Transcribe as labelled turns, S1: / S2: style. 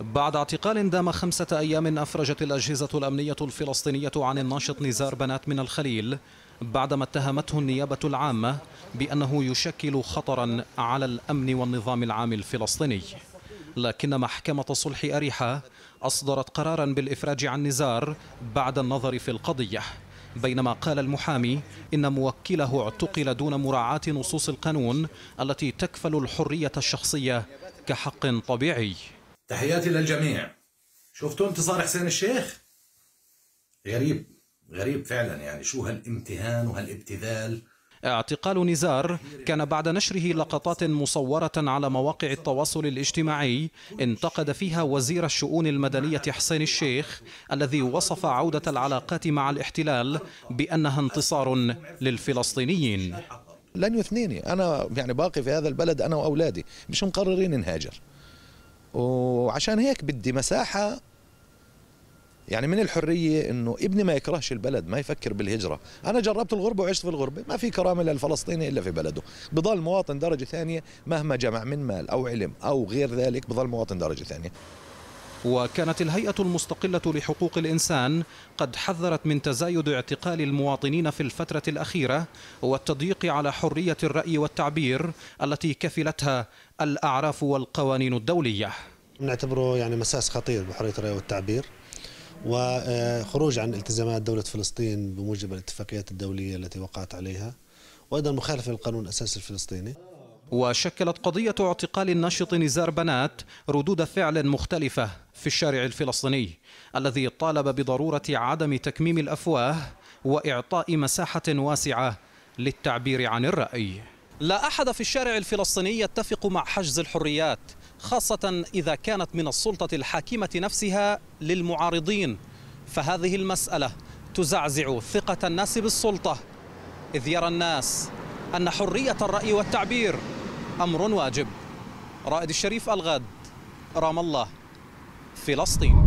S1: بعد اعتقال دام خمسة أيام أفرجت الأجهزة الأمنية الفلسطينية عن الناشط نزار بنات من الخليل بعدما اتهمته النيابة العامة بأنه يشكل خطرا على الأمن والنظام العام الفلسطيني لكن محكمة صلح أريحة أصدرت قرارا بالإفراج عن نزار بعد النظر في القضية بينما قال المحامي إن موكله اعتقل دون مراعاة نصوص القانون التي تكفل الحرية الشخصية كحق طبيعي
S2: تحياتي للجميع شفتوا انتصار حسين الشيخ غريب غريب فعلا يعني شو هالامتهان وهالابتذال
S1: اعتقال نزار كان بعد نشره لقطات مصورة على مواقع التواصل الاجتماعي انتقد فيها وزير الشؤون المدنية حسين الشيخ الذي وصف عودة العلاقات مع الاحتلال بأنها انتصار للفلسطينيين
S2: لن يثنيني أنا يعني باقي في هذا البلد أنا وأولادي مش مقررين نهاجر فعشان هيك بدي مساحه يعني من الحرية أنه ابني ما يكرهش البلد ما يفكر بالهجرة أنا جربت الغربة وعشت في الغربة ما في كرامة للفلسطيني إلا في بلده بضل مواطن درجة ثانية مهما جمع من مال أو علم أو غير ذلك بضل مواطن درجة ثانية
S1: وكانت الهيئة المستقلة لحقوق الإنسان قد حذرت من تزايد اعتقال المواطنين في الفترة الأخيرة والتضييق على حرية الرأي والتعبير التي كفلتها الأعراف والقوانين الدولية
S3: نعتبره يعني مساس خطير بحريه الراي والتعبير وخروج عن التزامات دوله فلسطين بموجب الاتفاقيات الدوليه التي وقعت عليها وايضا مخالفه للقانون الاساسي الفلسطيني
S1: وشكلت قضية اعتقال الناشط نزار بنات ردود فعل مختلفة في الشارع الفلسطيني الذي طالب بضرورة عدم تكميم الأفواه وإعطاء مساحة واسعة للتعبير عن الرأي لا أحد في الشارع الفلسطيني يتفق مع حجز الحريات خاصة إذا كانت من السلطة الحاكمة نفسها للمعارضين فهذه المسألة تزعزع ثقة الناس بالسلطة إذ يرى الناس أن حرية الرأي والتعبير أمر واجب رائد الشريف الغد رام الله فلسطين